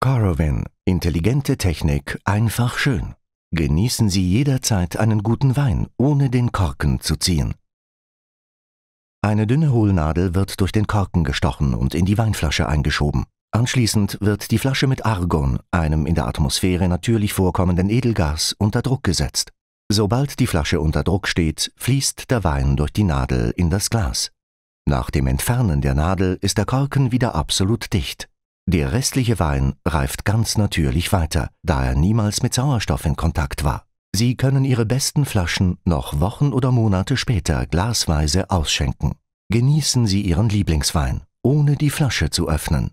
Caravan. Intelligente Technik, einfach schön. Genießen Sie jederzeit einen guten Wein, ohne den Korken zu ziehen. Eine dünne Hohlnadel wird durch den Korken gestochen und in die Weinflasche eingeschoben. Anschließend wird die Flasche mit Argon, einem in der Atmosphäre natürlich vorkommenden Edelgas, unter Druck gesetzt. Sobald die Flasche unter Druck steht, fließt der Wein durch die Nadel in das Glas. Nach dem Entfernen der Nadel ist der Korken wieder absolut dicht. Der restliche Wein reift ganz natürlich weiter, da er niemals mit Sauerstoff in Kontakt war. Sie können Ihre besten Flaschen noch Wochen oder Monate später glasweise ausschenken. Genießen Sie Ihren Lieblingswein, ohne die Flasche zu öffnen.